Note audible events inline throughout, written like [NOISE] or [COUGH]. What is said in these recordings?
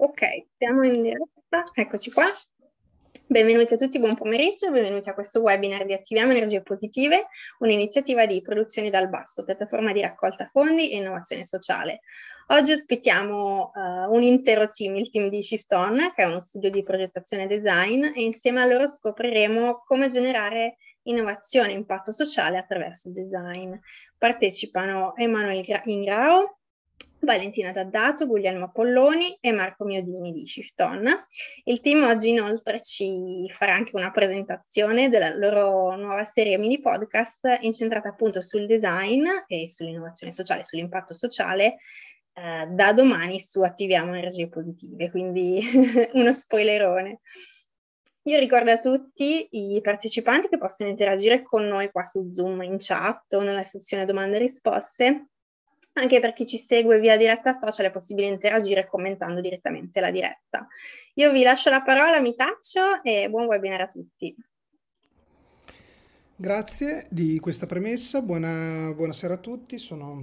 Ok, siamo in diretta, eccoci qua. Benvenuti a tutti, buon pomeriggio, benvenuti a questo webinar di Attiviamo Energie Positive, un'iniziativa di produzione dal basso, piattaforma di raccolta fondi e innovazione sociale. Oggi ospitiamo uh, un intero team, il team di Shift On, che è uno studio di progettazione e design, e insieme a loro scopriremo come generare innovazione e impatto sociale attraverso il design. Partecipano Emanuele Ingrao, Valentina Daddato, Guglielmo Apolloni e Marco Miodini di Shifton. Il team oggi inoltre ci farà anche una presentazione della loro nuova serie mini podcast incentrata appunto sul design e sull'innovazione sociale, sull'impatto sociale eh, da domani su Attiviamo Energie Positive, quindi [LAUGHS] uno spoilerone. Io ricordo a tutti i partecipanti che possono interagire con noi qua su Zoom in chat o nella sezione domande e risposte anche per chi ci segue via diretta social è possibile interagire commentando direttamente la diretta. Io vi lascio la parola, mi taccio e buon webinar a tutti. Grazie di questa premessa, Buona, buonasera a tutti, sono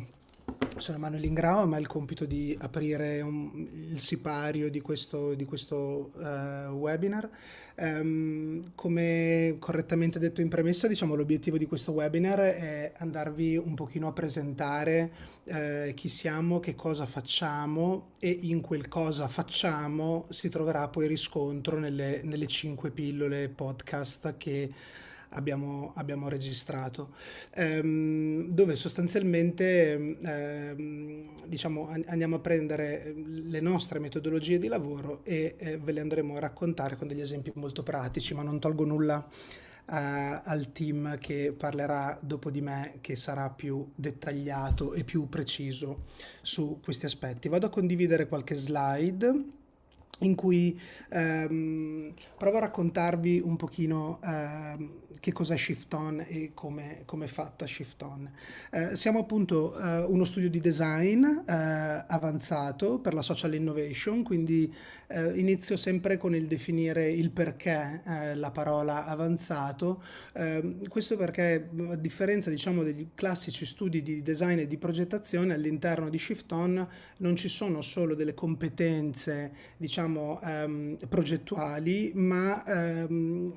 sono Manuel Ingrao, ma il compito di aprire un, il sipario di questo, di questo uh, webinar. Um, come correttamente detto in premessa, diciamo, l'obiettivo di questo webinar è andarvi un pochino a presentare uh, chi siamo, che cosa facciamo e in quel cosa facciamo si troverà poi riscontro nelle, nelle cinque pillole podcast che abbiamo, abbiamo registrato, ehm, dove sostanzialmente ehm, diciamo, andiamo a prendere le nostre metodologie di lavoro e eh, ve le andremo a raccontare con degli esempi molto pratici, ma non tolgo nulla Uh, al team che parlerà dopo di me, che sarà più dettagliato e più preciso su questi aspetti. Vado a condividere qualche slide in cui ehm, provo a raccontarvi un pochino ehm, che cos'è Shift On e come, come è fatta Shift On. Eh, siamo appunto eh, uno studio di design eh, avanzato per la social innovation, quindi eh, inizio sempre con il definire il perché eh, la parola avanzato, ehm, questo perché a differenza diciamo degli classici studi di design e di progettazione all'interno di Shift On non ci sono solo delle competenze diciamo diciamo, ehm, progettuali, ma ehm,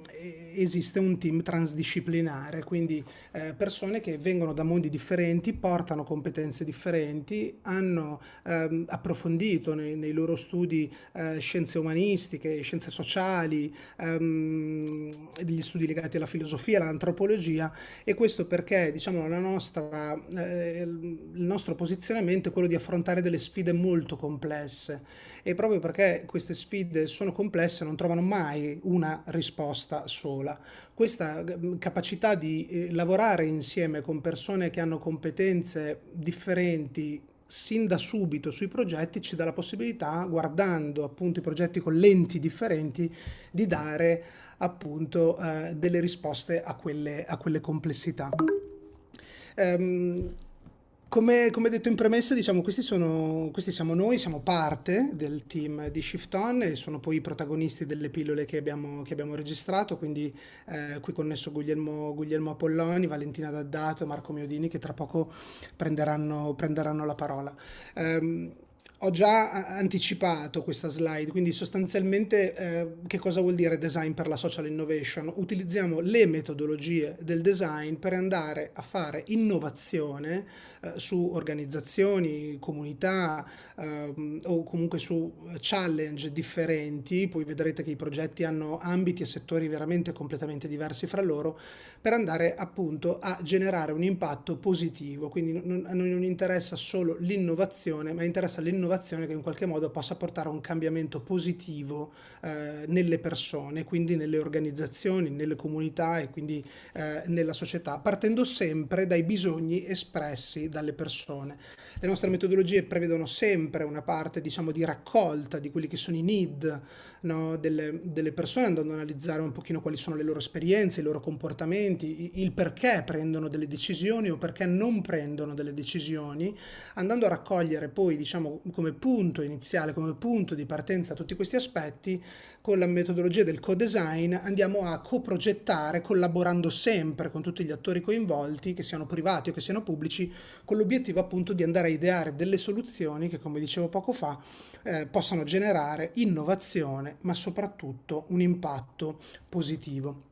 esiste un team transdisciplinare, quindi eh, persone che vengono da mondi differenti, portano competenze differenti, hanno ehm, approfondito nei, nei, loro studi eh, scienze umanistiche, scienze sociali, degli ehm, studi legati alla filosofia, all'antropologia e questo perché diciamo, nostra, eh, il nostro posizionamento è quello di affrontare delle sfide molto complesse e proprio perché queste sfide sono complesse non trovano mai una risposta sola. Questa mm, capacità di eh, lavorare insieme con persone che hanno competenze differenti sin da subito sui progetti ci dà la possibilità, guardando appunto i progetti con lenti differenti, di dare appunto eh, delle risposte a quelle, a quelle complessità. Um, come, come, detto in premessa, diciamo, questi, sono, questi, siamo noi, siamo parte del team di Shift On e sono poi i protagonisti delle pillole che abbiamo, che abbiamo registrato, quindi eh, qui connesso Guglielmo, Guglielmo, Apolloni, Valentina Daddato, e Marco Miodini che tra poco prenderanno, prenderanno la parola. Um, ho già eh, anticipato questa slide, quindi sostanzialmente eh, che cosa vuol dire design per la social innovation? Utilizziamo le metodologie del design per andare a fare innovazione eh, su organizzazioni, comunità eh, o comunque su challenge differenti, poi vedrete che i progetti hanno ambiti e settori veramente completamente diversi fra loro, per andare appunto a generare un impatto positivo, quindi non, non interessa solo l'innovazione, ma interessa l'innovazione un'innovazione che in qualche modo possa portare a un cambiamento positivo eh, nelle persone, quindi nelle organizzazioni, nelle comunità e quindi eh, nella società, partendo sempre dai bisogni espressi dalle persone. Le nostre metodologie prevedono sempre una parte diciamo, di raccolta di quelli che sono i need no, delle, delle persone, andando ad analizzare un pochino quali sono le loro esperienze, i loro comportamenti, il perché prendono delle decisioni o perché non prendono delle decisioni, andando a raccogliere poi diciamo come punto iniziale, come punto di partenza tutti questi aspetti, con la metodologia del co-design andiamo a coprogettare, collaborando sempre con tutti gli attori coinvolti, che siano privati o che siano pubblici, con l'obiettivo appunto di andare a ideare delle soluzioni che, come dicevo poco fa, eh, possano generare innovazione, ma soprattutto un impatto positivo.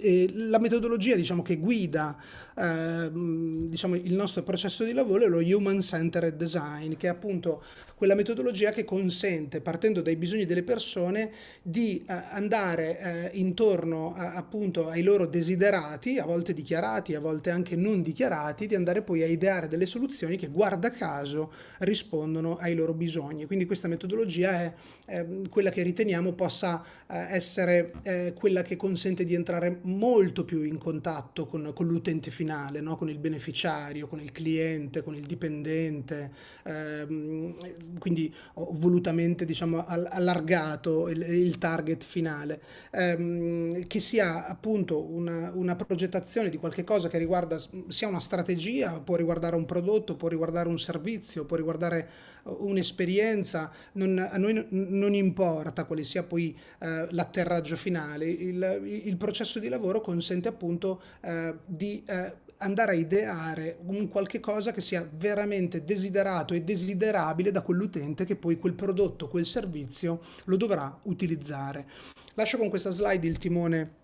E la metodologia diciamo, che guida Ehm, diciamo, il nostro processo di lavoro è lo Human Centered Design, che è appunto quella metodologia che consente, partendo dai bisogni delle persone, di eh, andare eh, intorno a, appunto ai loro desiderati, a volte dichiarati, a volte anche non dichiarati, di andare poi a ideare delle soluzioni che guarda caso rispondono ai loro bisogni. Quindi questa metodologia è, è ehm, quella che riteniamo possa eh, essere eh, quella che consente di entrare molto più in contatto con, con l'utente finale finale, no? con il beneficiario, con il cliente, con il dipendente, ehm, quindi ho volutamente diciamo, allargato il, il target finale, ehm, che sia appunto una, una progettazione di qualcosa che riguarda sia una strategia, può riguardare un prodotto, può riguardare un servizio, può riguardare eh, un'esperienza, non, a noi non importa quale sia poi eh, l'atterraggio finale, il, il, processo di lavoro consente appunto eh, di eh, andare a ideare un qualche cosa che sia veramente desiderato e desiderabile da quell'utente che poi quel prodotto, quel servizio lo dovrà utilizzare. Lascio con questa slide il timone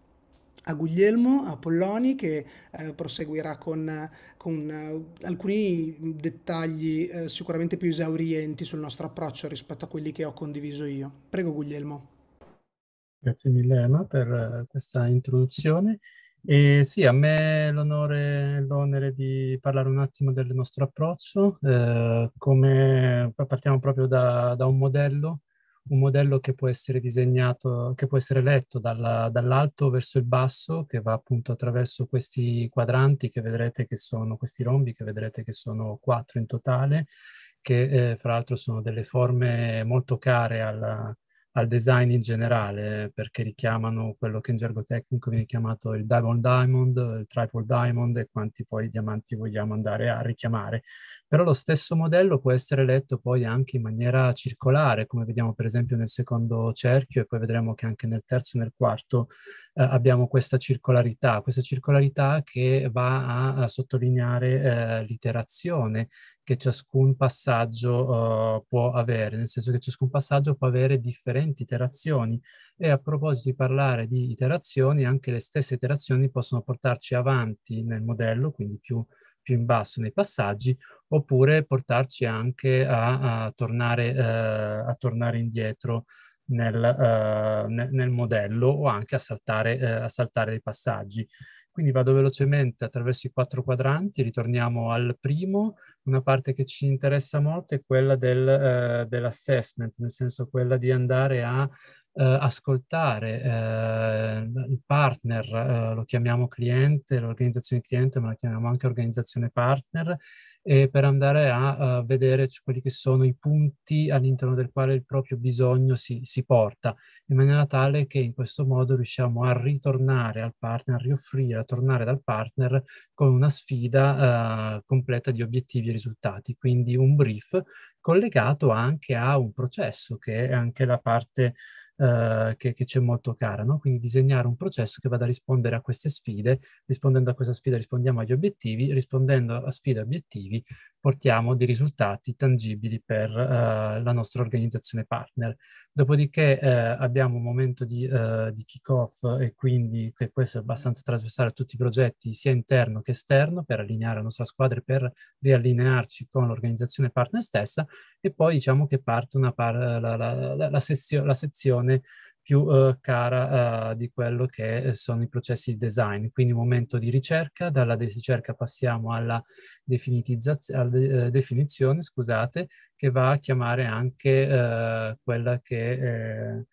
a Guglielmo, a Polloni, che eh, proseguirà con, con uh, alcuni dettagli uh, sicuramente più esaurienti sul nostro approccio rispetto a quelli che ho condiviso io. Prego Guglielmo. Grazie mille Emma per uh, questa introduzione. E sì, a me l'onore, e l'onere di parlare un attimo del nostro approccio, eh, come partiamo proprio da, da, un modello, un modello che può essere disegnato, che può essere letto dalla, dall'alto verso il basso, che va appunto attraverso questi quadranti che vedrete che sono, questi rombi che vedrete che sono quattro in totale, che eh, fra l'altro sono delle forme molto care alla, al design in generale, perché richiamano quello che in gergo tecnico viene chiamato il double diamond, il triple diamond e quanti poi diamanti vogliamo andare a richiamare. Però lo stesso modello può essere letto poi anche in maniera circolare, come vediamo per esempio nel secondo cerchio e poi vedremo che anche nel terzo e nel quarto eh, abbiamo questa circolarità, questa circolarità che va a, a sottolineare eh, l'iterazione che ciascun passaggio uh, può avere, nel senso che ciascun passaggio può avere differenti iterazioni e a proposito di parlare di iterazioni, anche le stesse iterazioni possono portarci avanti nel modello, quindi più, più in basso nei passaggi, oppure portarci anche a, a, tornare, eh, a tornare, indietro nel, eh, nel, nel modello o anche a saltare, eh, a saltare dei passaggi. Quindi vado velocemente attraverso i quattro quadranti, ritorniamo al primo. Una parte che ci interessa molto è quella del, eh, dell'assessment, nel senso quella di andare a eh, ascoltare eh, il partner, eh, lo chiamiamo cliente, l'organizzazione cliente, ma la chiamiamo anche organizzazione partner, e per andare a, a vedere quelli che sono i punti all'interno del quale il proprio bisogno si, si, porta, in maniera tale che in questo modo riusciamo a ritornare al partner, a rioffrire, a tornare dal partner con una sfida uh, completa di obiettivi e risultati, quindi un brief collegato anche a un processo che è anche la parte eh, che, che c'è molto cara, no? quindi disegnare un processo che vada a rispondere a queste sfide, rispondendo a questa sfida rispondiamo agli obiettivi, rispondendo a sfide e obiettivi portiamo dei risultati tangibili per uh, la nostra organizzazione partner. Dopodiché uh, abbiamo un momento di, uh, di kick-off e quindi che questo è abbastanza trasversale a tutti i progetti, sia interno che esterno, per allineare la nostra squadra e per riallinearci con l'organizzazione partner stessa e poi diciamo che parte par- la, la, la, sezio- la sezione più eh, cara eh, di quello che eh, sono i processi di design. Quindi momento di ricerca, dalla ricerca passiamo alla, alla eh, definizione, scusate, che va a chiamare anche eh, quella che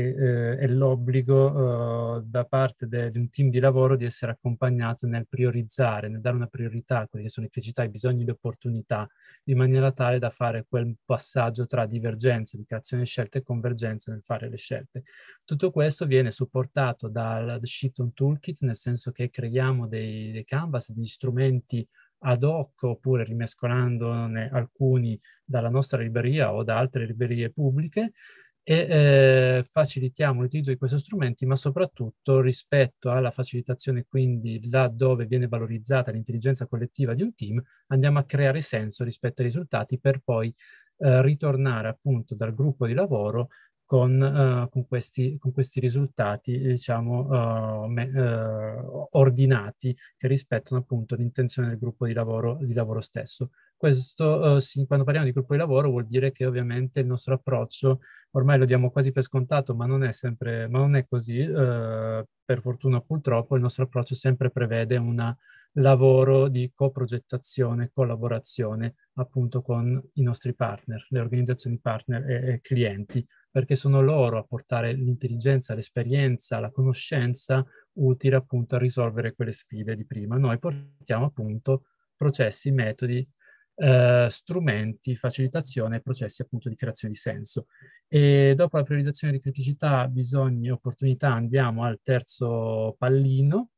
che eh, è l'obbligo eh, da parte de, di un team di lavoro di essere accompagnato nel priorizzare, nel dare una priorità a quelle che sono le criticità, i bisogni, le opportunità, in maniera tale da fare quel passaggio tra divergenza di creazione di scelte e convergenza nel fare le scelte. Tutto questo viene supportato dal on Toolkit, nel senso che creiamo dei, dei canvas, degli strumenti ad hoc oppure rimescolandone alcuni dalla nostra libreria o da altre librerie pubbliche e eh, facilitiamo l'utilizzo di questi strumenti, ma soprattutto rispetto alla facilitazione, quindi là dove viene valorizzata l'intelligenza collettiva di un team, andiamo a creare senso rispetto ai risultati per poi eh, ritornare appunto dal gruppo di lavoro con, eh, con, questi, con questi, risultati, diciamo, eh, me, eh, ordinati che rispettano appunto l'intenzione del gruppo di lavoro, di lavoro stesso. Questo, eh, sì, quando parliamo di gruppo di lavoro, vuol dire che ovviamente il nostro approccio ormai lo diamo quasi per scontato, ma non è sempre, ma non è così. Eh, per fortuna purtroppo il nostro approccio sempre prevede un lavoro di coprogettazione, collaborazione appunto con i nostri partner, le organizzazioni partner e, e clienti, perché sono loro a portare l'intelligenza, l'esperienza, la conoscenza utile appunto a risolvere quelle sfide di prima. Noi portiamo appunto processi, metodi, eh, strumenti, facilitazione e processi appunto di creazione di senso. E dopo la priorizzazione di criticità, bisogni e opportunità andiamo al terzo pallino.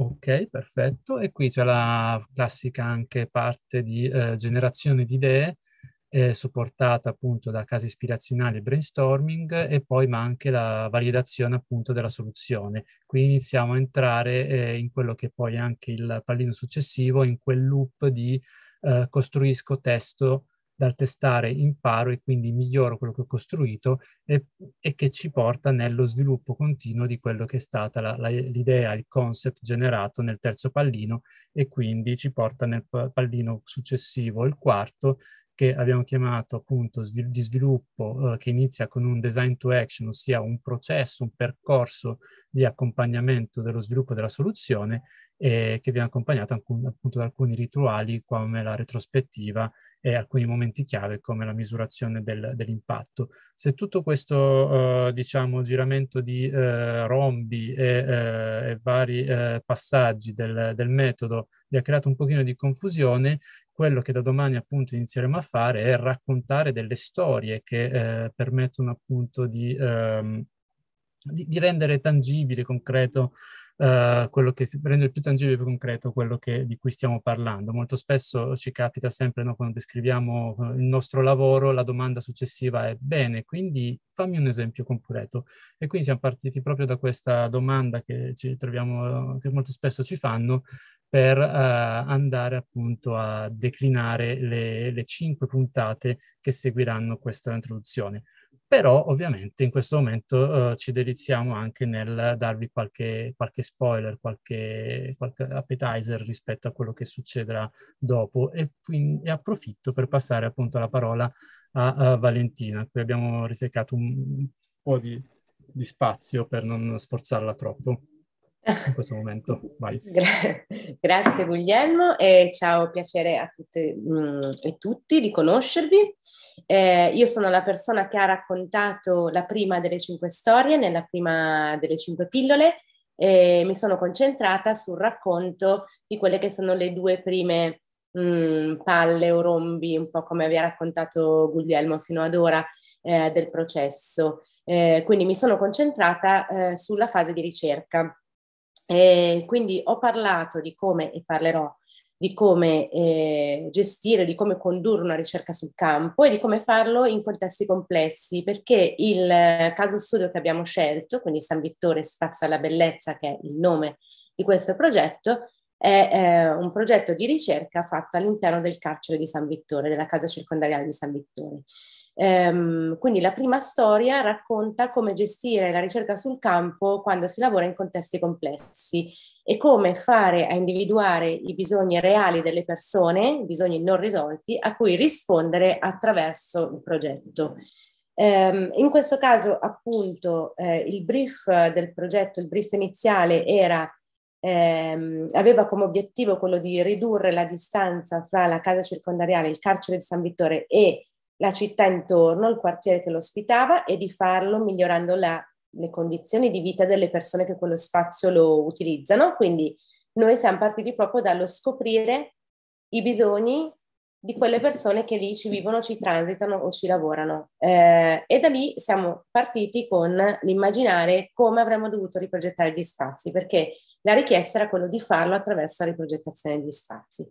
Ok, perfetto. E qui c'è la classica anche parte di eh, generazione di idee eh, supportata appunto da casi ispirazionali e brainstorming e poi ma anche la validazione appunto della soluzione. Quindi iniziamo a entrare eh, in quello che poi è anche il pallino successivo, in quel loop di eh, costruisco testo dal testare imparo e quindi miglioro quello che ho costruito e, e che ci porta nello sviluppo continuo di quello che è stata la, la, l'idea, il concept generato nel terzo pallino e quindi ci porta nel pallino successivo, il quarto, che abbiamo chiamato appunto svil- di sviluppo eh, che inizia con un design to action, ossia un processo, un percorso di accompagnamento dello sviluppo della soluzione e che viene accompagnato alcun, appunto da alcuni rituali come la retrospettiva e alcuni momenti chiave come la misurazione del, dell'impatto. Se tutto questo eh, diciamo giramento di eh, rombi e, eh, e vari eh, passaggi del, del, metodo vi ha creato un pochino di confusione, quello che da domani appunto inizieremo a fare è raccontare delle storie che eh, permettono appunto di, ehm, di, di, rendere tangibile, concreto, eh, quello che si rende più tangibile e più concreto quello che, di cui stiamo parlando. Molto spesso ci capita sempre no, quando descriviamo eh, il nostro lavoro, la domanda successiva è bene, quindi fammi un esempio concreto. E quindi siamo partiti proprio da questa domanda che ci troviamo, eh, che molto spesso ci fanno, per eh, andare appunto a declinare le, le cinque puntate che seguiranno questa introduzione però ovviamente in questo momento uh, ci deliziamo anche nel darvi qualche, qualche spoiler, qualche, qualche, appetizer rispetto a quello che succederà dopo e, quindi, e approfitto per passare appunto la parola a, a Valentina, qui abbiamo risecato un, un po' di, di spazio per non sforzarla troppo in questo momento. Vai. [LAUGHS] Gra- grazie Guglielmo e ciao, piacere a tutte mh, mm, e tutti di conoscervi. Eh, io sono la persona che ha raccontato la prima delle cinque storie, nella prima delle cinque pillole, e mi sono concentrata sul racconto di quelle che sono le due prime mh, mm, palle o rombi, un po' come vi ha raccontato Guglielmo fino ad ora, eh, del processo. Eh, quindi mi sono concentrata eh, sulla fase di ricerca e eh, quindi ho parlato di come, e parlerò, di come eh, gestire, di come condurre una ricerca sul campo e di come farlo in contesti complessi, perché il eh, caso studio che abbiamo scelto, quindi San Vittore Spazio alla Bellezza, che è il nome di questo progetto, è eh, un progetto di ricerca fatto all'interno del carcere di San Vittore, della casa circondariale di San Vittore. Ehm, quindi la prima storia racconta come gestire la ricerca sul campo quando si lavora in contesti complessi e come fare a individuare i bisogni reali delle persone, i bisogni non risolti, a cui rispondere attraverso il progetto. Eh, in questo caso, appunto, eh, il brief del progetto, il brief iniziale era, ehm, aveva come obiettivo quello di ridurre la distanza fra la casa circondariale, il carcere di San Vittore e la città intorno, il quartiere che lo ospitava e di farlo migliorando la, le condizioni di vita delle persone che quello spazio lo utilizzano. Quindi noi siamo partiti proprio dallo scoprire i bisogni di quelle persone che lì ci vivono, ci transitano o ci lavorano. Eh, e da lì siamo partiti con l'immaginare come avremmo dovuto riprogettare gli spazi, perché la richiesta era quella di farlo attraverso la riprogettazione degli spazi.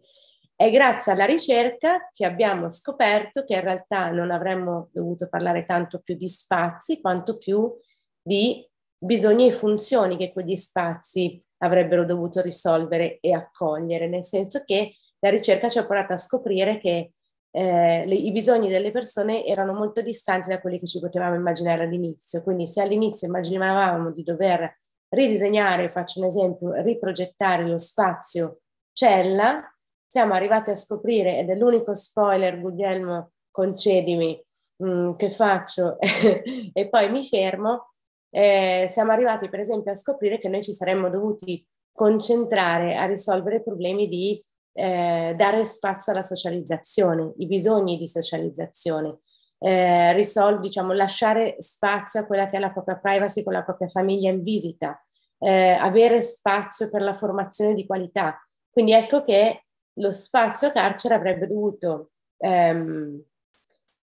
È grazie alla ricerca che abbiamo scoperto che in realtà non avremmo dovuto parlare tanto più di spazi quanto più di bisogni e funzioni che quegli spazi avrebbero dovuto risolvere e accogliere, nel senso che la ricerca ci ha portato a scoprire che eh, le, i bisogni delle persone erano molto distanti da quelli che ci potevamo immaginare all'inizio. Quindi se all'inizio immaginavamo di dover ridisegnare, faccio un esempio, riprogettare lo spazio cella, siamo arrivati a scoprire, ed è l'unico spoiler, Guglielmo, concedimi, mh, mm, che faccio [LAUGHS] e poi mi fermo, eh, siamo arrivati per esempio a scoprire che noi ci saremmo dovuti concentrare a risolvere problemi di eh, dare spazio alla socializzazione, i bisogni di socializzazione, eh, risol- diciamo, lasciare spazio a quella che è la propria privacy con la propria famiglia in visita, eh, avere spazio per la formazione di qualità. Quindi ecco che lo spazio carcere avrebbe dovuto ehm,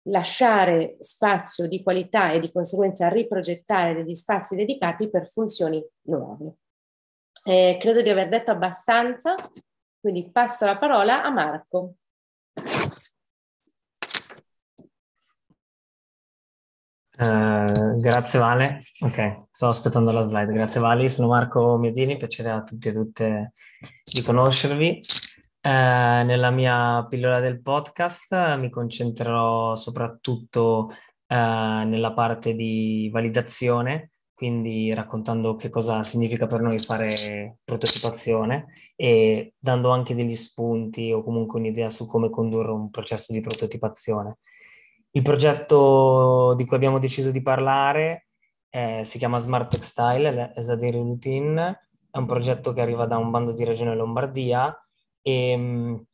lasciare spazio di qualità e di conseguenza riprogettare degli spazi dedicati per funzioni nuove. Eh, credo di aver detto abbastanza, quindi passo la parola a Marco. Uh, grazie Vale, ok, sto aspettando la slide, grazie Vale, sono Marco Miedini, piacere a tutti e tutte di conoscervi. Eh, nella mia pillola del podcast eh, mi concentrerò soprattutto eh, nella parte di validazione, quindi raccontando che cosa significa per noi fare prototipazione e dando anche degli spunti o comunque un'idea su come condurre un processo di prototipazione. Il progetto di cui abbiamo deciso di parlare eh, si chiama Smart Textile, la Routine, è un progetto che arriva da un bando di regione Lombardia e, ehm,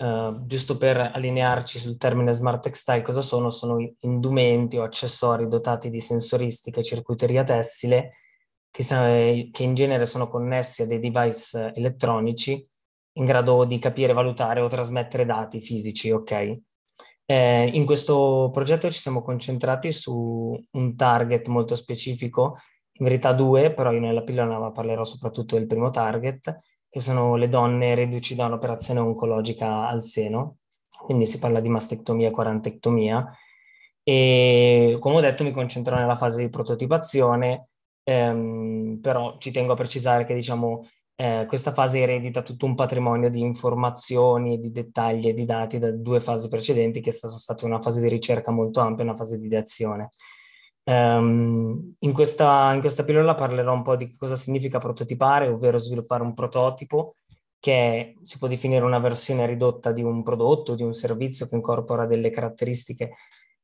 Uh, eh, giusto per allinearci sul termine smart textile, cosa sono? Sono indumenti o accessori dotati di sensoristica e circuiteria tessile che, sa- che, in genere sono connessi a dei device eh, elettronici in grado di capire, valutare o trasmettere dati fisici, ok? Eh, in questo progetto ci siamo concentrati su un target molto specifico, in verità due, però io nella pillola parlerò soprattutto del primo target, che sono le donne reduci da un'operazione oncologica al seno, quindi si parla di mastectomia e quarantectomia. E come ho detto mi concentrerò nella fase di prototipazione, ehm, però ci tengo a precisare che diciamo eh, questa fase eredita tutto un patrimonio di informazioni, di dettagli e di dati da due fasi precedenti che sono state una fase di ricerca molto ampia e una fase di ideazione. Um, in, questa, in questa pillola parlerò un po' di cosa significa prototipare, ovvero sviluppare un prototipo che si può definire una versione ridotta di un prodotto, di un servizio che incorpora delle caratteristiche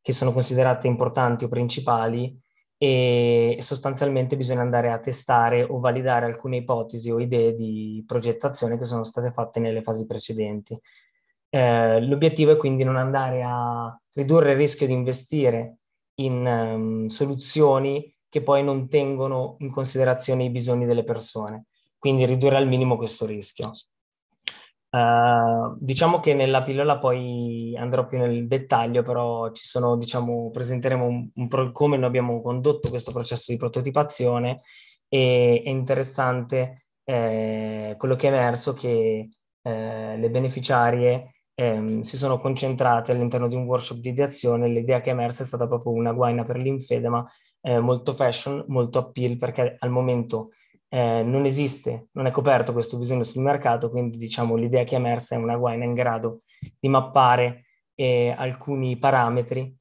che sono considerate importanti o principali e sostanzialmente bisogna andare a testare o validare alcune ipotesi o idee di progettazione che sono state fatte nelle fasi precedenti. Eh, l'obiettivo è quindi non andare a ridurre il rischio di investire in um, soluzioni che poi non tengono in considerazione i bisogni delle persone, quindi ridurre al minimo questo rischio. Uh, diciamo che nella pillola poi andrò più nel dettaglio, però ci sono, diciamo, presenteremo un, un pro- come noi abbiamo condotto questo processo di prototipazione e è interessante eh, quello che è emerso che eh, le beneficiarie ehm, si sono concentrate all'interno di un workshop di ideazione. L'idea che è emersa è stata proprio una guaina per l'infedema, eh, molto fashion, molto appeal, perché al momento eh, non esiste, non è coperto questo bisogno sul mercato, quindi diciamo l'idea che è emersa è una guaina in grado di mappare eh, alcuni parametri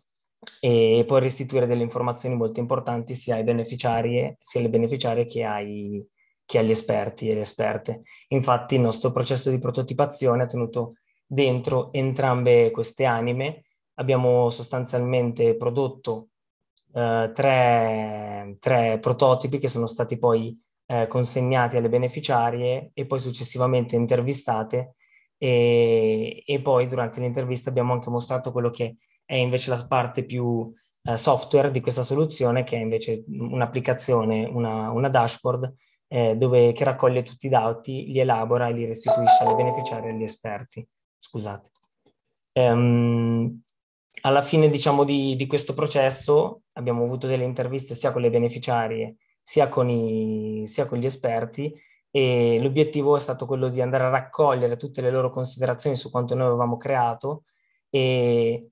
e poi restituire delle informazioni molto importanti sia ai beneficiari, sia alle beneficiarie che ai, che agli esperti e le esperte. Infatti il nostro processo di prototipazione ha tenuto dentro entrambe queste anime. Abbiamo sostanzialmente prodotto eh, tre, tre, prototipi che sono stati poi eh, consegnati alle beneficiarie e poi successivamente intervistate e, e, poi durante l'intervista abbiamo anche mostrato quello che è invece la parte più eh, software di questa soluzione che è invece un'applicazione, una, una dashboard eh, dove, che raccoglie tutti i dati, li elabora e li restituisce alle beneficiarie e agli esperti scusate. Ehm, alla fine, diciamo, di, di, questo processo abbiamo avuto delle interviste sia con le beneficiarie sia con, i, sia con gli esperti e l'obiettivo è stato quello di andare a raccogliere tutte le loro considerazioni su quanto noi avevamo creato e,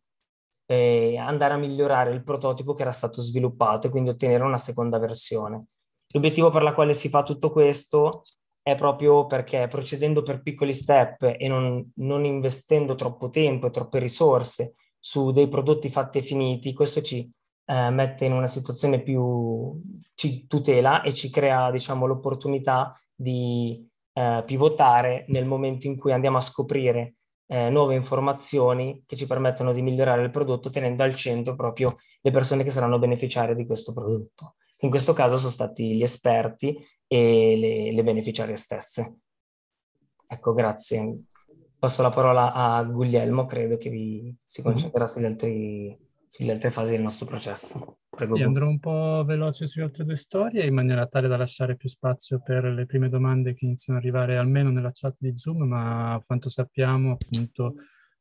e andare a migliorare il prototipo che era stato sviluppato e quindi ottenere una seconda versione. L'obiettivo per la quale si fa tutto questo è proprio perché procedendo per piccoli step e non, non investendo troppo tempo e troppe risorse su dei prodotti fatti e finiti, questo ci eh, mette in una situazione più, ci tutela e ci crea diciamo, l'opportunità di eh, pivotare nel momento in cui andiamo a scoprire eh, nuove informazioni che ci permettono di migliorare il prodotto tenendo al centro proprio le persone che saranno beneficiarie di questo prodotto. In questo caso sono stati gli esperti e le, le beneficiarie stesse. Ecco, grazie. Passo la parola a Guglielmo, credo che vi si concentrerà sugli altri le altre fasi del nostro processo. Prego. Sì, andrò un po' veloce sulle altre due storie in maniera tale da lasciare più spazio per le prime domande che iniziano ad arrivare almeno nella chat di Zoom, ma quanto sappiamo appunto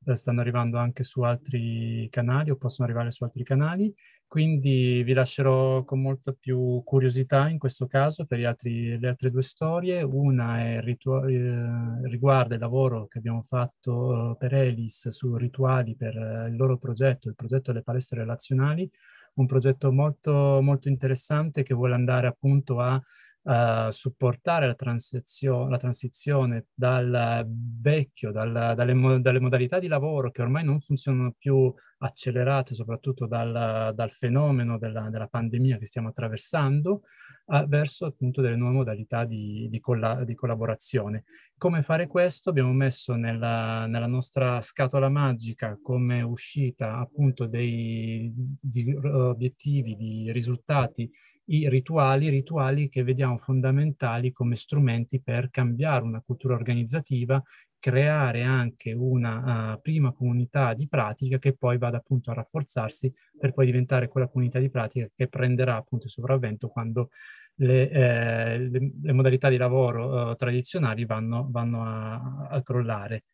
eh, stanno arrivando anche su altri canali o possono arrivare su altri canali. Quindi vi lascerò con molta più curiosità in questo caso per altri, le altre due storie. Una è, eh, riguarda il lavoro che abbiamo fatto eh, per Elis su rituali per eh, il loro progetto, il progetto delle palestre relazionali, un progetto molto, molto interessante che vuole andare appunto a eh, supportare la, transizio- la, transizione dal vecchio, dal, dalle, mo- dalle, modalità di lavoro che ormai non funzionano più accelerate, soprattutto dal, dal fenomeno della, della, pandemia che stiamo attraversando, a, verso appunto delle nuove modalità di, di, colla- di, collaborazione. Come fare questo? Abbiamo messo nella, nella nostra scatola magica come uscita appunto dei di, obiettivi, di risultati i rituali, rituali che vediamo fondamentali come strumenti per cambiare una cultura organizzativa, creare anche una uh, prima comunità di pratica che poi vada appunto a rafforzarsi per poi diventare quella comunità di pratica che prenderà appunto il sopravvento quando le, eh, le, le modalità di lavoro uh, tradizionali vanno, vanno a, a crollare.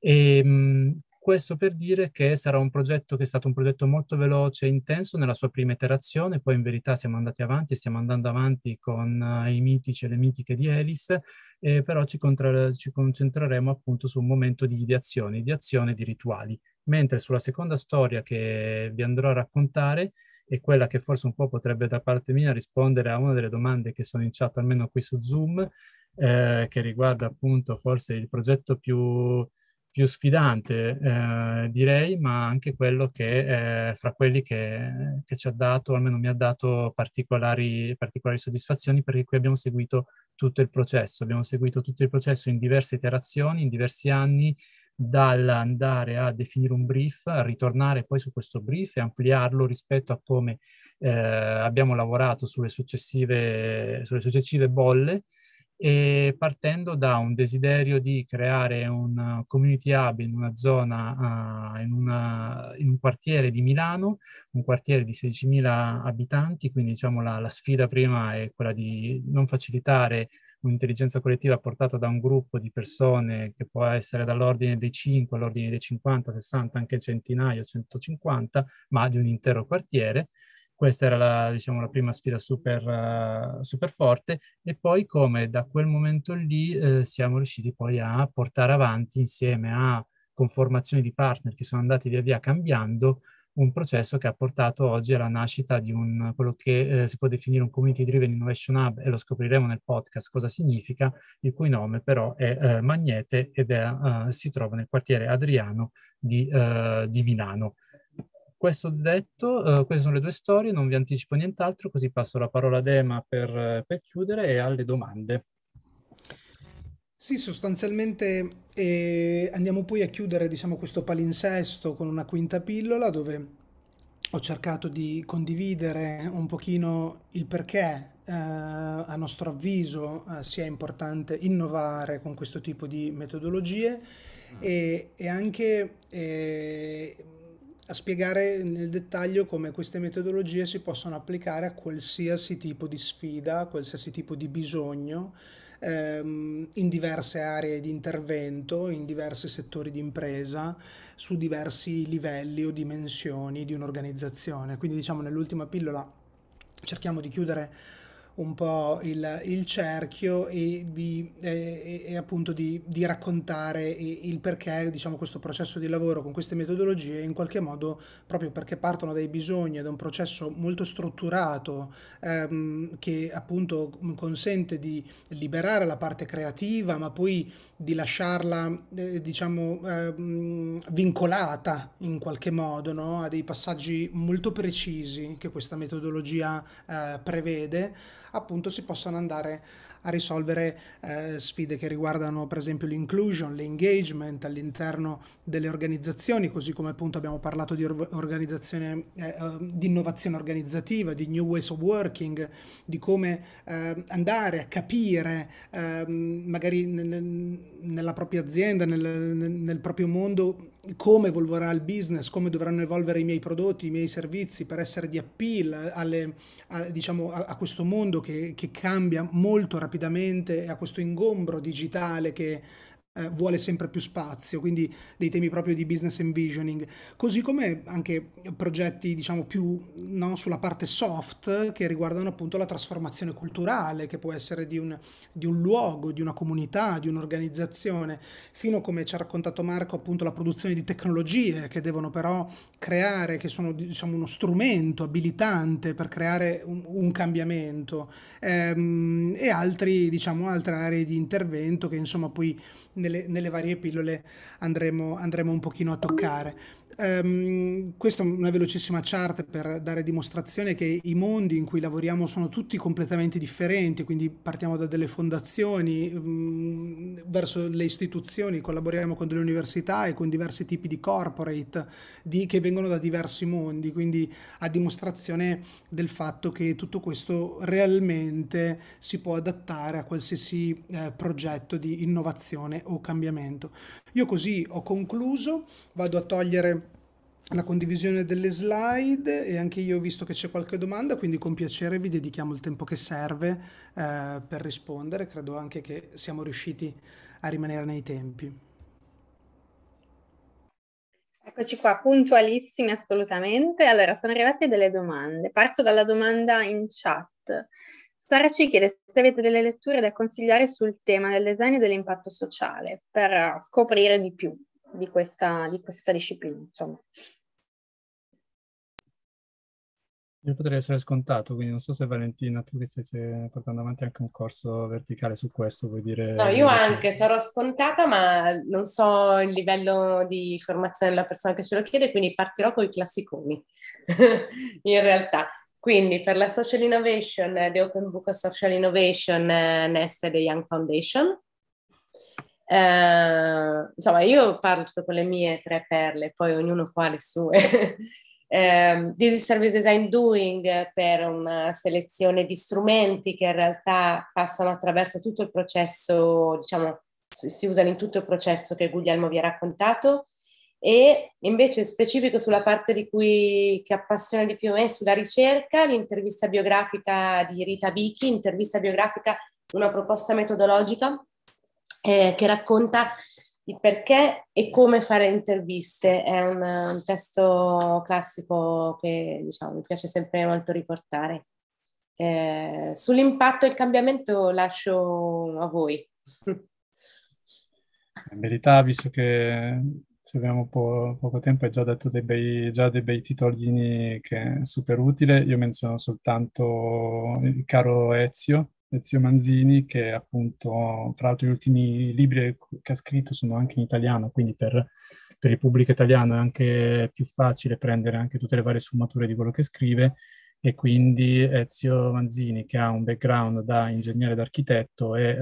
E, ehm, mh, questo per dire che sarà un progetto che è stato un progetto molto veloce e intenso nella sua prima iterazione, poi in verità siamo andati avanti, stiamo andando avanti con eh, i mitici e le mitiche di Elis, eh, però ci, contra- ci, concentreremo appunto su un momento di ideazione, di ideazione di rituali. Mentre sulla seconda storia che vi andrò a raccontare, e quella che forse un po' potrebbe da parte mia rispondere a una delle domande che sono in chat, almeno qui su Zoom, eh, che riguarda appunto forse il progetto più più sfidante, eh, direi, ma anche quello che eh, fra quelli che, che, ci ha dato, almeno mi ha dato particolari, particolari soddisfazioni, perché qui abbiamo seguito tutto il processo, abbiamo seguito tutto il processo in diverse iterazioni, in diversi anni, dall'andare a definire un brief, a ritornare poi su questo brief e ampliarlo rispetto a come eh, abbiamo lavorato sulle successive, sulle successive bolle, e partendo da un desiderio di creare un community hub in una zona, uh, in, una, in, un quartiere di Milano, un quartiere di 16.000 abitanti, quindi diciamo la, la sfida prima è quella di non facilitare un'intelligenza collettiva portata da un gruppo di persone che può essere dall'ordine dei 5 all'ordine dei 50, 60, anche centinaio, 150, ma di un intero quartiere questa era la, diciamo, la prima sfida super, uh, super, forte e poi come da quel momento lì eh, siamo riusciti poi a portare avanti insieme a conformazioni di partner che sono andati via via cambiando un processo che ha portato oggi alla nascita di un, quello che eh, si può definire un community driven innovation hub e lo scopriremo nel podcast cosa significa, il cui nome però è eh, Magnete ed è, eh, si trova nel quartiere Adriano di, eh, di Milano. Questo detto, eh, queste sono le due storie, non vi anticipo nient'altro, così passo la parola ad Ema per, eh, per chiudere e alle domande. Sì, sostanzialmente eh, andiamo poi a chiudere diciamo, questo palinsesto con una quinta pillola dove ho cercato di condividere un pochino il perché eh, a nostro avviso eh, sia importante innovare con questo tipo di metodologie e, e anche eh, a spiegare nel dettaglio come queste metodologie si possono applicare a qualsiasi tipo di sfida, a qualsiasi tipo di bisogno ehm, in diverse aree di intervento, in diversi settori di impresa, su diversi livelli o dimensioni di un'organizzazione. Quindi diciamo nell'ultima pillola cerchiamo di chiudere un po' il, il cerchio e, di, e, e appunto di, di, raccontare il perché diciamo, questo processo di lavoro con queste metodologie in qualche modo proprio perché partono dai bisogni ed è un processo molto strutturato ehm, che appunto consente di liberare la parte creativa ma poi di lasciarla eh, diciamo ehm, vincolata in qualche modo no? a dei passaggi molto precisi che questa metodologia eh, prevede appunto si possano andare a risolvere eh, sfide che riguardano per esempio l'inclusion, l'engagement all'interno delle organizzazioni, così come appunto abbiamo parlato di, organizzazione, eh, eh, di innovazione organizzativa, di new ways of working, di come eh, andare a capire ehm, magari nel, nella propria azienda, nel, nel proprio mondo, come evolverà il business, come dovranno evolvere i miei prodotti, i miei servizi per essere di appeal alle, a, diciamo, a, a, questo mondo che, che cambia molto rapidamente e a questo ingombro digitale che eh, vuole sempre più spazio, quindi dei temi proprio di business envisioning, così come anche progetti diciamo più no, sulla parte soft che riguardano appunto la trasformazione culturale, che può essere di un, di un luogo, di una comunità, di un'organizzazione, fino come ci ha raccontato Marco appunto la produzione di tecnologie che devono però creare, che sono diciamo uno strumento abilitante per creare un, un cambiamento ehm, e altri diciamo altre aree di intervento che insomma poi nelle, nelle varie pillole andremo, andremo, un pochino a toccare. Um, questa è una velocissima chart per dare dimostrazione che i mondi in cui lavoriamo sono tutti completamente differenti, quindi partiamo da delle fondazioni um, verso le istituzioni, collaboriamo con delle università e con diversi tipi di corporate di, che vengono da diversi mondi, quindi a dimostrazione del fatto che tutto questo realmente si può adattare a qualsiasi eh, progetto di innovazione o cambiamento. Io così ho concluso, vado a togliere la condivisione delle slide e anche io ho visto che c'è qualche domanda, quindi con piacere vi dedichiamo il tempo che serve eh, per rispondere. Credo anche che siamo riusciti a rimanere nei tempi. Eccoci qua, puntualissimi assolutamente. Allora, sono arrivate delle domande. Parto dalla domanda in chat. Sara ci chiede se avete delle letture da consigliare sul tema del design e dell'impatto sociale per scoprire di più di questa, di questa disciplina. Insomma. Io potrei essere scontato, quindi non so se Valentina, tu che stai portando avanti anche un corso verticale su questo, vuoi dire... No, io anche sarò scontata, ma non so il livello di formazione della persona che ce lo chiede, quindi partirò con i classiconi, [LAUGHS] in realtà. Quindi per la Social Innovation, eh, The Open Book of Social Innovation, eh, Nest e The Young Foundation. Eh, insomma, io parlo con le mie tre perle, poi ognuno fa le sue. [LAUGHS] eh, This Service Design Doing per una selezione di strumenti che in realtà passano attraverso tutto il processo, diciamo, si usano in tutto il processo che Guglielmo vi ha raccontato e invece specifico sulla parte di cui che appassiona di più me sulla ricerca, l'intervista biografica di Rita Bicchi, intervista biografica, una proposta metodologica eh, che racconta il perché e come fare interviste. È un, un testo classico che diciamo, mi piace sempre molto riportare. Eh, sull'impatto e il cambiamento lascio a voi. In verità, visto che ci abbiamo po- poco tempo, hai già detto dei bei, già dei bei titolini che è super utile. Io menziono soltanto il caro Ezio, Ezio Manzini, che appunto, fra l'altro gli ultimi libri che ha scritto sono anche in italiano, quindi per, per il pubblico italiano è anche più facile prendere anche tutte le varie sfumature di quello che scrive e quindi Ezio eh, Manzini, che ha un background da ingegnere d'architetto e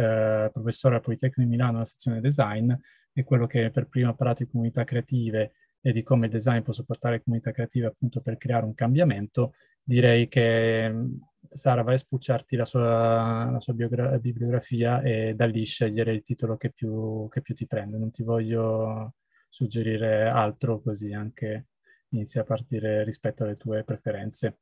eh, professore al Politecnico di Milano alla sezione design, è quello che per prima ha parlato di comunità creative e di come il design può supportare le comunità creative appunto per creare un cambiamento, direi che mm, Sara vai a spucciarti la sua, la sua biogra- bibliografia e da lì scegliere il titolo che più, che più ti prende. Non ti voglio suggerire altro così anche inizia a partire rispetto alle tue preferenze.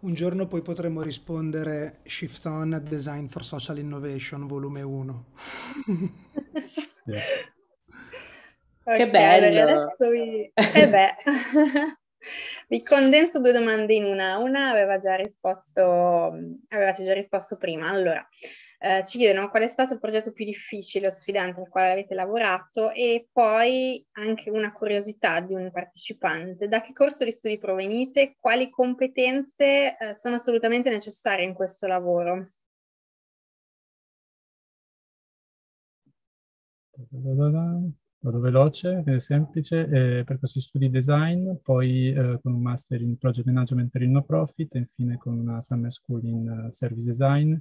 Un giorno poi potremmo rispondere Shift On Design for Social Innovation, volume 1. yeah. [LAUGHS] [LAUGHS] Okay, che bello! Vi... Eh beh, [LAUGHS] vi condenso due domande in una. Una aveva già risposto, avevate già risposto prima. Allora, eh, ci chiedono qual è stato il progetto più difficile o sfidante al quale avete lavorato e poi anche una curiosità di un partecipante. Da che corso di studi provenite? Quali competenze eh, sono assolutamente necessarie in questo lavoro? Da da da Vado veloce, è semplice, eh, questi studi design, poi eh, con un master in project management per il no profit e infine con una summer school in uh, service design.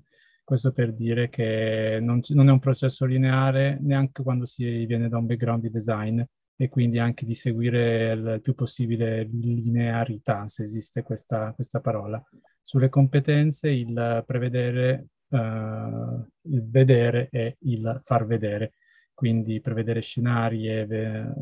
Questo per dire che non, c- non, è un processo lineare neanche quando si viene da un background di design e quindi anche di seguire il più possibile linearità, se esiste questa, questa parola. Sulle competenze, il prevedere, uh, il vedere e il far vedere quindi prevedere scenari e,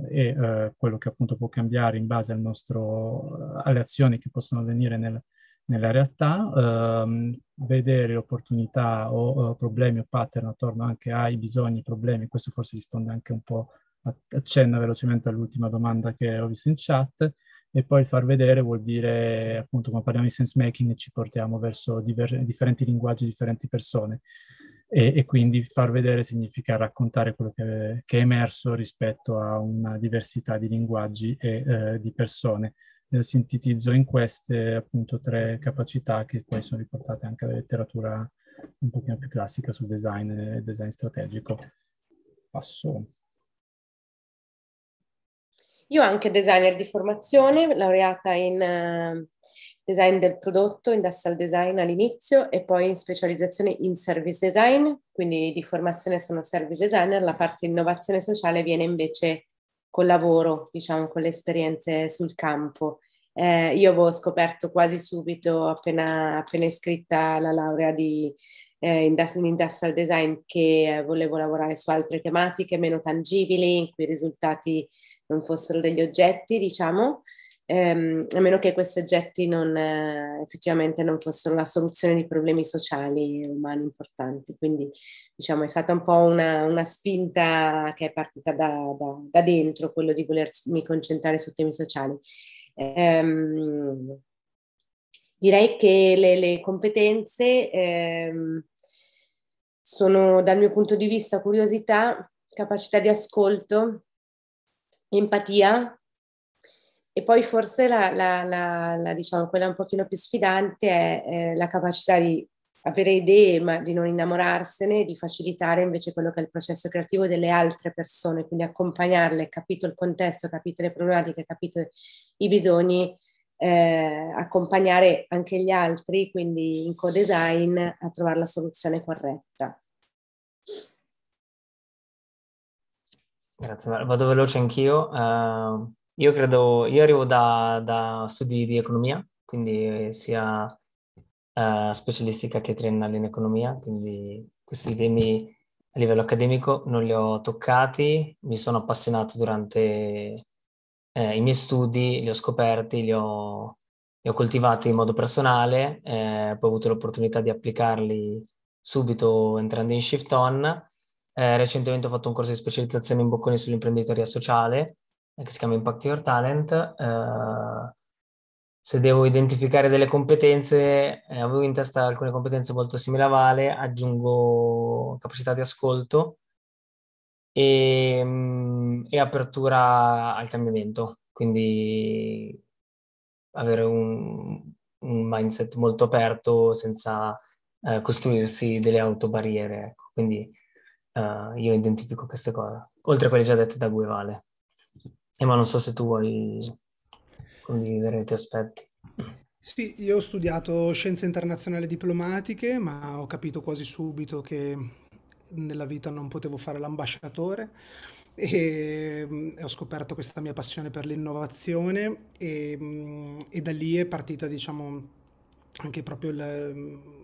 e eh, quello che appunto può cambiare in base al nostro, eh, alle azioni che possono avvenire nel, nella realtà, ehm, vedere opportunità o, o eh, problemi o pattern attorno anche ai bisogni, problemi, questo forse risponde anche un po', accenna velocemente all'ultima domanda che ho visto in chat, e poi far vedere vuol dire appunto come parliamo di sense making ci portiamo verso diver- differenti linguaggi, differenti persone e, e quindi far vedere significa raccontare quello che, che, è emerso rispetto a una diversità di linguaggi e eh, di persone. Eh, sintetizzo in queste appunto tre capacità che poi sono riportate anche alla letteratura un pochino più classica sul design e design strategico. Passo. Io anche designer di formazione, laureata in design del prodotto, industrial design all'inizio e poi in specializzazione in service design, quindi di formazione sono service designer, la parte innovazione sociale viene invece col lavoro, diciamo con le esperienze sul campo. Eh, io avevo scoperto quasi subito, appena, appena iscritta la laurea di eh, in industrial design, che eh, volevo lavorare su altre tematiche meno tangibili, in cui i risultati non fossero degli oggetti, diciamo ehm, a meno che questi oggetti non, eh, effettivamente non fossero la soluzione di problemi sociali e umani importanti. Quindi diciamo, è stata un po' una, una spinta che è partita da, da, da, dentro, quello di volermi concentrare su temi sociali. Ehm, direi che le, le competenze ehm, sono dal mio punto di vista curiosità, capacità di ascolto, empatia, e poi forse la, la, la, la diciamo, quella un pochino più sfidante è eh, la capacità di avere idee ma di non innamorarsene, di facilitare invece quello che è il processo creativo delle altre persone, quindi accompagnarle, capito il contesto, capito le problematiche, capito i bisogni, eh, accompagnare anche gli altri, quindi in co-design, a trovare la soluzione corretta. Grazie, vado veloce anch'io. Uh io credo, io arrivo da, da studi di economia, quindi sia uh, specialistica che triennale in economia, quindi questi temi a livello accademico non li ho toccati, mi sono appassionato durante eh, i miei studi, li ho scoperti, li ho, li ho coltivati in modo personale, eh, poi ho avuto l'opportunità di applicarli subito entrando in Shift On. Eh, recentemente ho fatto un corso di specializzazione in bocconi sull'imprenditoria sociale, che si chiama Impact Your Talent, eh, se devo identificare delle competenze, eh, avevo in testa alcune competenze molto simili a Vale, aggiungo capacità di ascolto e, mm, e apertura al cambiamento, quindi avere un, un mindset molto aperto senza eh, costruirsi delle autobarriere. Ecco. Quindi eh, io identifico queste cose, oltre a quelle già dette da Guevale. E eh, ma non so se tu vuoi condividere i tuoi aspetti. Sì, io ho studiato scienze internazionali diplomatiche, ma ho capito quasi subito che nella vita non potevo fare l'ambasciatore e, mm, ho scoperto questa mia passione per l'innovazione e, mm, e da lì è partita, diciamo, anche proprio il,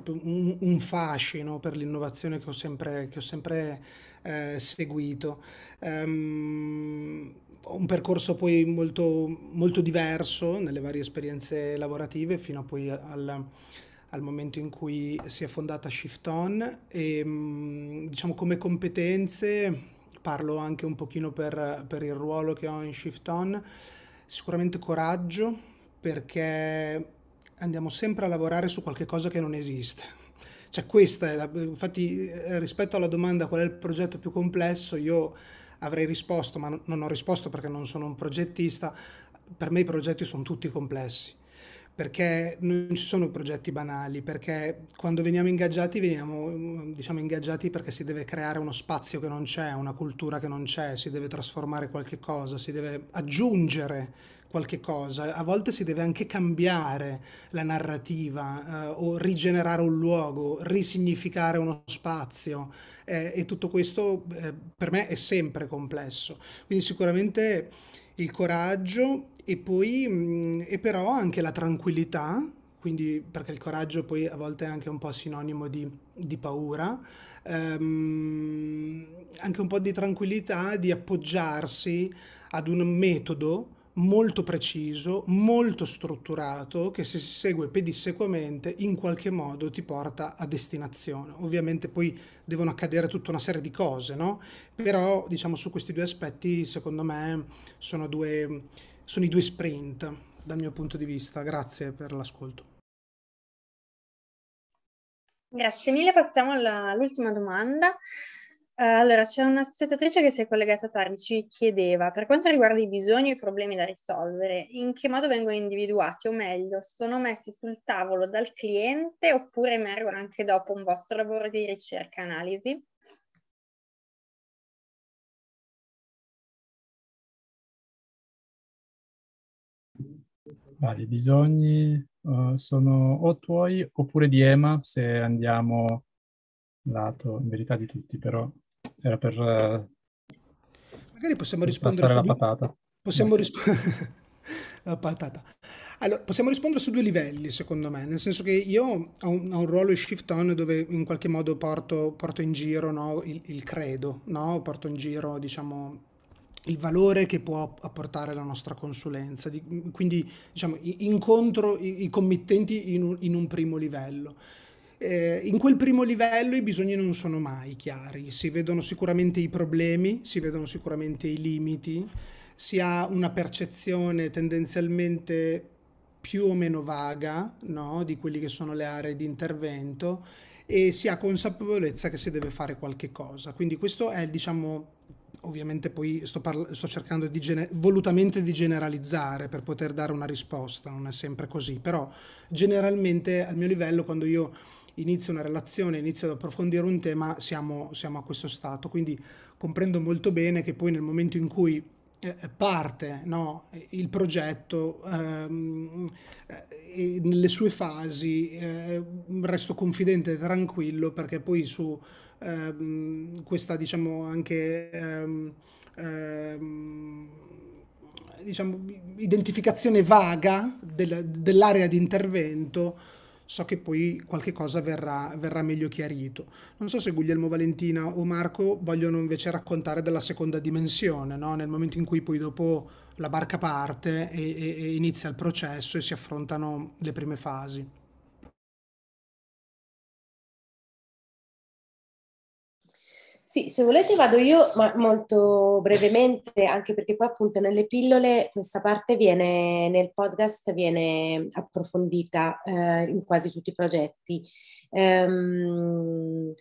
proprio un, un fascino per l'innovazione che ho sempre, che ho sempre eh, seguito. Um, un percorso poi molto, molto, diverso nelle varie esperienze lavorative fino poi al, al momento in cui si è fondata Shift On e ehm, diciamo come competenze parlo anche un pochino per, per il ruolo che ho in Shift On sicuramente coraggio perché andiamo sempre a lavorare su qualcosa che non esiste. Cioè questa è la, infatti eh, rispetto alla domanda qual è il progetto più complesso, io avrei risposto, ma non ho risposto perché non sono un progettista, per me i progetti sono tutti complessi, perché non ci sono progetti banali, perché quando veniamo ingaggiati veniamo mm, diciamo, ingaggiati perché si deve creare uno spazio che non c'è, una cultura che non c'è, si deve trasformare qualche cosa, si deve aggiungere qualche cosa, a volte si deve anche cambiare la narrativa eh, o rigenerare un luogo, risignificare uno spazio eh, e tutto questo eh, per me è sempre complesso. Quindi sicuramente il coraggio e poi mh, mm, e però anche la tranquillità quindi perché il coraggio poi a volte è anche un po' sinonimo di, di paura, ehm, anche un po' di tranquillità, di appoggiarsi ad un metodo molto preciso, molto strutturato, che se si segue pedissequamente in qualche modo ti porta a destinazione. Ovviamente poi devono accadere tutta una serie di cose, no? Però diciamo su questi due aspetti secondo me sono, due, sono i due sprint dal mio punto di vista. Grazie per l'ascolto. Grazie mille, passiamo all'ultima domanda. Allora, c'è una spettatrice che si è collegata tardi, ci chiedeva, per quanto riguarda i bisogni e i problemi da risolvere, in che modo vengono individuati o meglio, sono messi sul tavolo dal cliente oppure emergono anche dopo un vostro lavoro di ricerca analisi? Vari bisogni uh, sono o tuoi oppure di EMA se andiamo lato, in verità di tutti, però era per... Magari possiamo rispondere... la patata. Possiamo rispondere... [LAUGHS] la patata. Allora, possiamo rispondere su due livelli, secondo me, nel senso che io ho un, ho un ruolo shift on dove in qualche modo porto, porto in giro no, il, il, credo, no? porto in giro, diciamo, il valore che può apportare la nostra consulenza. Di, quindi, diciamo, incontro i, i committenti in un, in un primo livello eh, in quel primo livello i bisogni non sono mai chiari, si vedono sicuramente i problemi, si vedono sicuramente i limiti, si ha una percezione tendenzialmente più o meno vaga no? di quelle che sono le aree di intervento e si ha consapevolezza che si deve fare qualche cosa. Quindi questo è, diciamo, ovviamente poi sto, sto cercando di gener- volutamente di generalizzare per poter dare una risposta, non è sempre così, però generalmente al mio livello quando io inizio una relazione, inizio ad approfondire un tema, siamo, siamo a questo stato. Quindi comprendo molto bene che poi nel momento in cui eh, parte no? il progetto ehm, eh, nelle sue fasi eh, resto confidente e tranquillo perché poi su ehm, questa diciamo anche ehm, ehm diciamo, identificazione vaga del, dell'area di intervento so che poi qualche cosa verrà, verrà meglio chiarito. Non so se Guglielmo Valentina o Marco vogliono invece raccontare della seconda dimensione, no? nel momento in cui poi dopo la barca parte e, e, e inizia il processo e si affrontano le prime fasi. Sì, se volete vado io, ma molto brevemente, anche perché poi appunto nelle pillole questa parte viene, nel podcast viene approfondita eh, in quasi tutti i progetti. Um,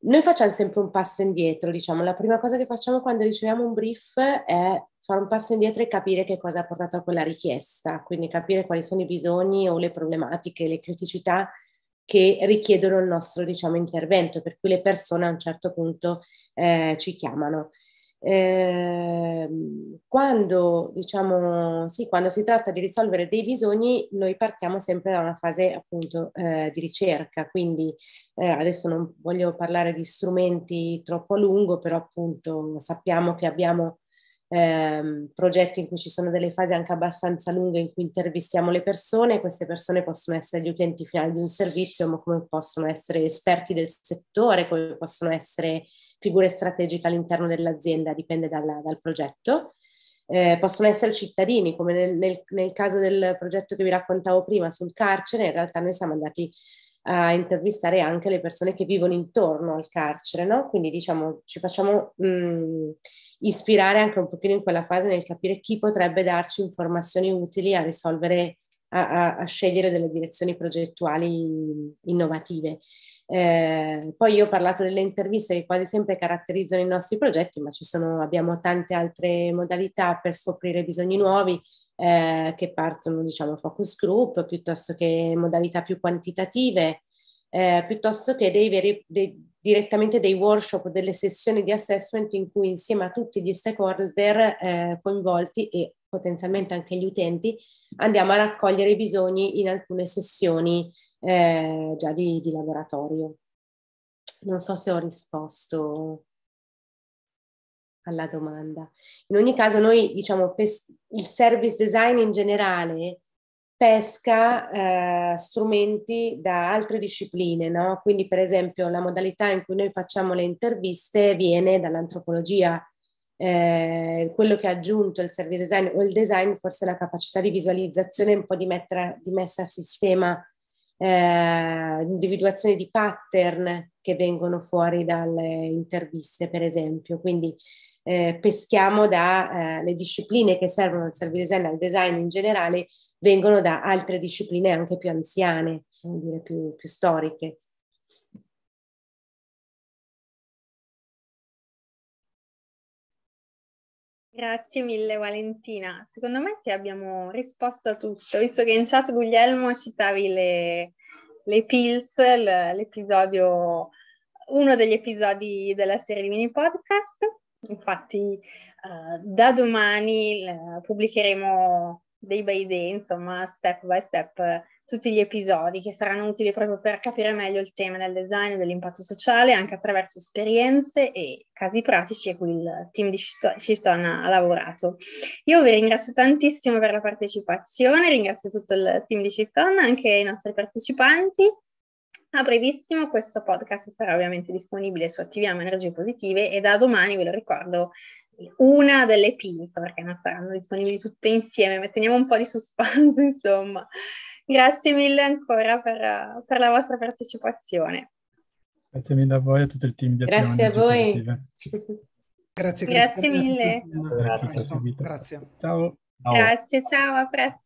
noi facciamo sempre un passo indietro, diciamo, la prima cosa che facciamo quando riceviamo un brief è fare un passo indietro e capire che cosa ha portato a quella richiesta, quindi capire quali sono i bisogni o le problematiche, le criticità che richiedono il nostro diciamo, intervento, per cui le persone a un certo punto eh, ci chiamano. Eh, quando, diciamo, sì, quando si tratta di risolvere dei bisogni, noi partiamo sempre da una fase appunto eh, di ricerca, quindi eh, adesso non voglio parlare di strumenti troppo a lungo, però appunto sappiamo che abbiamo ehm, progetti in cui ci sono delle fasi anche abbastanza lunghe in cui intervistiamo le persone, queste persone possono essere gli utenti finali di un servizio, ma come possono essere esperti del settore, come possono essere figure strategiche all'interno dell'azienda, dipende dalla, dal progetto. Eh, possono essere cittadini, come nel, nel, nel, caso del progetto che vi raccontavo prima sul carcere, in realtà noi siamo andati a intervistare anche le persone che vivono intorno al carcere, no? Quindi diciamo ci facciamo mh, mm, ispirare anche un pochino in quella fase nel capire chi potrebbe darci informazioni utili a risolvere, a, a, a scegliere delle direzioni progettuali innovative. Eh, poi io ho parlato delle interviste che quasi sempre caratterizzano i nostri progetti, ma ci sono, abbiamo tante altre modalità per scoprire bisogni nuovi, eh, che partono, diciamo, focus group, piuttosto che modalità più quantitative, eh, piuttosto che dei veri, dei, direttamente dei workshop, delle sessioni di assessment in cui insieme a tutti gli stakeholder eh, coinvolti e potenzialmente anche gli utenti andiamo a raccogliere i bisogni in alcune sessioni eh, già di, di laboratorio. Non so se ho risposto alla domanda. In ogni caso noi diciamo pes- il service design in generale pesca eh, strumenti da altre discipline, no? quindi per esempio la modalità in cui noi facciamo le interviste viene dall'antropologia, eh, quello che ha aggiunto il service design o il design forse la capacità di visualizzazione un po' di, mettere, di messa a sistema eh, individuazione di pattern che vengono fuori dalle interviste, per esempio. Quindi eh, peschiamo dalle eh, discipline che servono al service design, al design in generale, vengono da altre discipline anche più anziane, dire, più, più storiche. Grazie mille Valentina. Secondo me ti abbiamo risposto a tutto, visto che in chat Guglielmo citavi le, le pills, l'episodio, uno degli episodi della serie di mini podcast. Infatti uh, da domani uh, pubblicheremo day by day, insomma, step by step tutti gli episodi che saranno utili proprio per capire meglio il tema del design e dell'impatto sociale anche attraverso esperienze e casi pratici a cui il team di Shiton ha lavorato. Io vi ringrazio tantissimo per la partecipazione, ringrazio tutto il team di Shiton, anche i nostri partecipanti. A brevissimo questo podcast sarà ovviamente disponibile su Attiviamo Energie Positive e da domani, ve lo ricordo, una delle pinze, perché non saranno disponibili tutte insieme, ma teniamo un po' di suspense, [LAUGHS] insomma. Grazie mille ancora per, per, la vostra partecipazione. Grazie mille a voi e a tutto il team di Grazie a voi. Grazie, Grazie mille. Grazie. Ciao. ciao. Grazie, ciao, a presto.